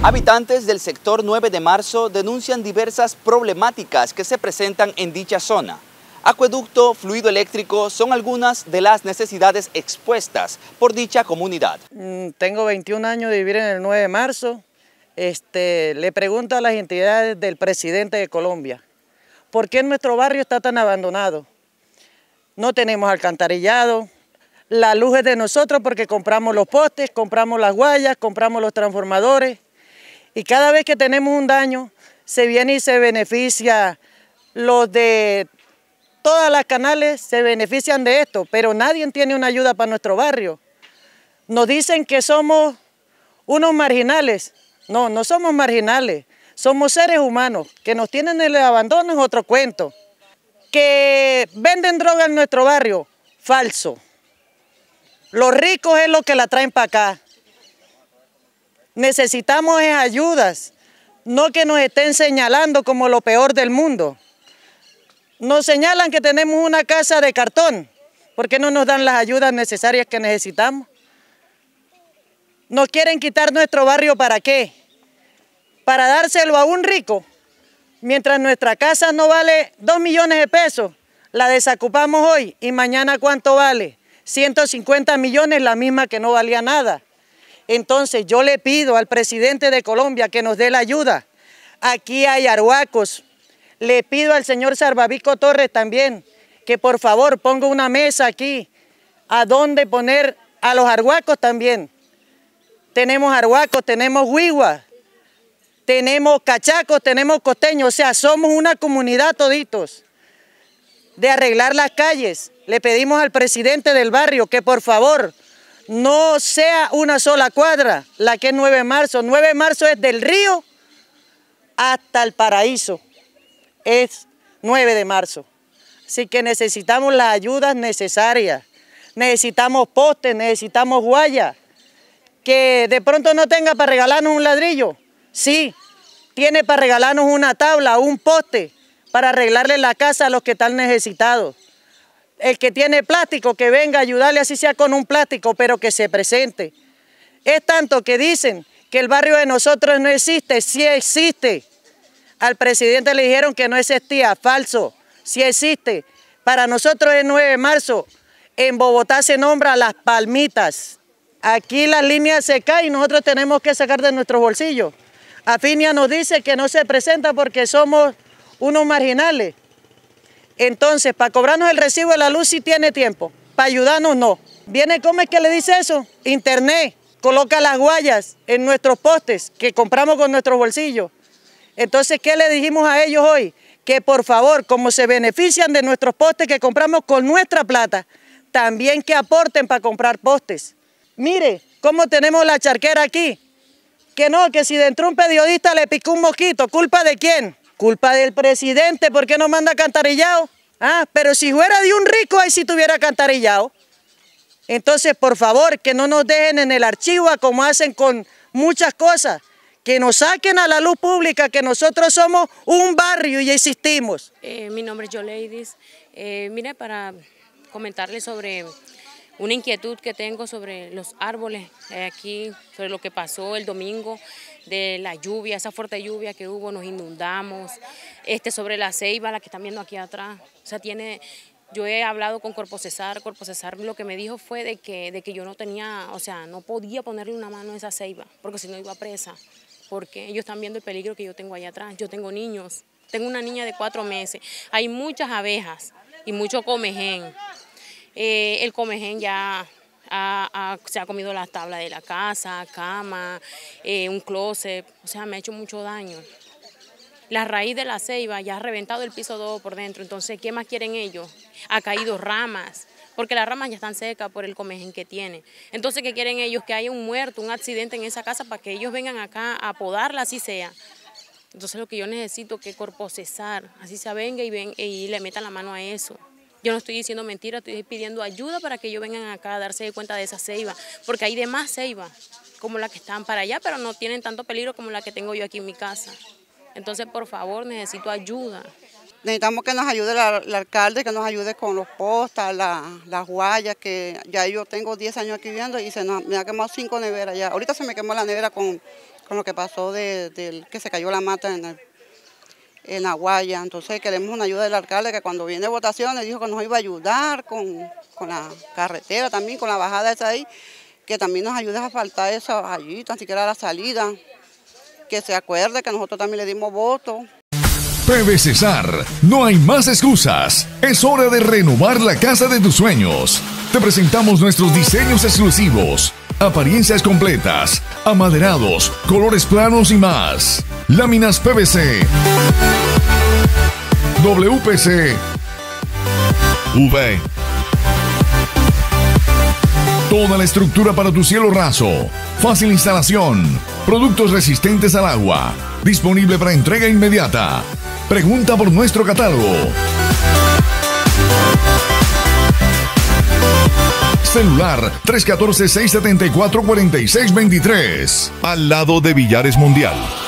Habitantes del sector 9 de marzo denuncian diversas problemáticas que se presentan en dicha zona. Acueducto, fluido eléctrico son algunas de las necesidades expuestas por dicha comunidad. Mm, tengo 21 años de vivir en el 9 de marzo. Este, le pregunto a las entidades del presidente de Colombia, ¿por qué nuestro barrio está tan abandonado? No tenemos alcantarillado, la luz es de nosotros porque compramos los postes, compramos las guayas, compramos los transformadores y cada vez que tenemos un daño, se viene y se beneficia los de todas las canales se benefician de esto, pero nadie tiene una ayuda para nuestro barrio. Nos dicen que somos unos marginales. No, no somos marginales, somos seres humanos. Que nos tienen el abandono es otro cuento. Que venden droga en nuestro barrio, falso. Los ricos es lo que la traen para acá. Necesitamos ayudas, no que nos estén señalando como lo peor del mundo. Nos señalan que tenemos una casa de cartón, ¿por qué no nos dan las ayudas necesarias que necesitamos? Nos quieren quitar nuestro barrio para qué? Para dárselo a un rico. Mientras nuestra casa no vale dos millones de pesos, la desacupamos hoy y mañana cuánto vale? 150 millones, la misma que no valía nada. Entonces yo le pido al presidente de Colombia que nos dé la ayuda. Aquí hay arhuacos. Le pido al señor Sarbabico Torres también que por favor ponga una mesa aquí a donde poner a los arhuacos también. Tenemos arhuacos, tenemos huiguas, tenemos cachacos, tenemos costeños, o sea, somos una comunidad toditos de arreglar las calles. Le pedimos al presidente del barrio que por favor no sea una sola cuadra la que es 9 de marzo. 9 de marzo es del río hasta el paraíso. Es 9 de marzo. Así que necesitamos las ayudas necesarias. Necesitamos postes, necesitamos guayas. Que de pronto no tenga para regalarnos un ladrillo. Sí, tiene para regalarnos una tabla, un poste, para arreglarle la casa a los que están necesitados. El que tiene plástico, que venga a ayudarle, así sea con un plástico, pero que se presente. Es tanto que dicen que el barrio de nosotros no existe, sí existe. Al presidente le dijeron que no existía, falso, sí existe. Para nosotros el 9 de marzo, en Bogotá se nombra Las Palmitas. Aquí la línea se cae y nosotros tenemos que sacar de nuestros bolsillos. Afinia nos dice que no se presenta porque somos unos marginales. Entonces, para cobrarnos el recibo de la luz sí tiene tiempo, para ayudarnos no. Viene, ¿cómo es que le dice eso? Internet, coloca las guayas en nuestros postes que compramos con nuestros bolsillos. Entonces, ¿qué le dijimos a ellos hoy? Que por favor, como se benefician de nuestros postes que compramos con nuestra plata, también que aporten para comprar postes. Mire cómo tenemos la charquera aquí. Que no, que si dentro un periodista le picó un mosquito, ¿culpa de quién? Culpa del presidente, ¿por qué no manda cantarillado? Ah, pero si fuera de un rico, ahí sí tuviera cantarillado. Entonces, por favor, que no nos dejen en el archivo como hacen con muchas cosas. Que nos saquen a la luz pública que nosotros somos un barrio y existimos. Eh, mi nombre es Yoleidis. Eh, mire, para comentarles sobre una inquietud que tengo sobre los árboles eh, aquí, sobre lo que pasó el domingo de la lluvia, esa fuerte lluvia que hubo, nos inundamos, este, sobre la ceiba, la que están viendo aquí atrás. O sea, tiene, yo he hablado con Corpo Cesar, Corpo Cesar lo que me dijo fue de que, de que yo no tenía, o sea, no podía ponerle una mano a esa ceiba, porque si no iba presa, porque ellos están viendo el peligro que yo tengo allá atrás, yo tengo niños, tengo una niña de cuatro meses, hay muchas abejas y mucho comején. Eh, el comején ya se ha comido las tablas de la casa, cama, eh, un closet, o sea, me ha hecho mucho daño. La raíz de la ceiba ya ha reventado el piso 2 por dentro, entonces, ¿qué más quieren ellos? Ha caído ramas, porque las ramas ya están secas por el comején que tiene. Entonces, ¿qué quieren ellos? Que haya un muerto, un accidente en esa casa para que ellos vengan acá a podarla, así sea. Entonces, lo que yo necesito es que Corpo así se venga y, ven, y le metan la mano a eso. Yo no estoy diciendo mentira, estoy pidiendo ayuda para que ellos vengan acá a darse cuenta de esa ceiba, porque hay demás ceibas, como la que están para allá, pero no tienen tanto peligro como la que tengo yo aquí en mi casa. Entonces, por favor, necesito ayuda. Necesitamos que nos ayude el alcalde, que nos ayude con los postas, las guayas, que ya yo tengo 10 años aquí viviendo y se me ha quemado cinco neveras ya. Ahorita se me quemó la nevera con, con lo que pasó de, de, que se cayó la mata en el en Aguaya. Entonces queremos una ayuda del alcalde que cuando viene votación, le dijo que nos iba a ayudar con, con la carretera también, con la bajada esa ahí, que también nos ayude a faltar esa allí, tan siquiera la salida. Que se acuerde que nosotros también le dimos voto. PB Cesar, no hay más excusas. Es hora de renovar la casa de tus sueños. Te presentamos nuestros diseños exclusivos apariencias completas, amaderados, colores planos y más. Láminas PVC, WPC, V. Toda la estructura para tu cielo raso. Fácil instalación. Productos resistentes al agua. Disponible para entrega inmediata. Pregunta por nuestro catálogo. Celular 314-674-4623. Al lado de Villares Mundial.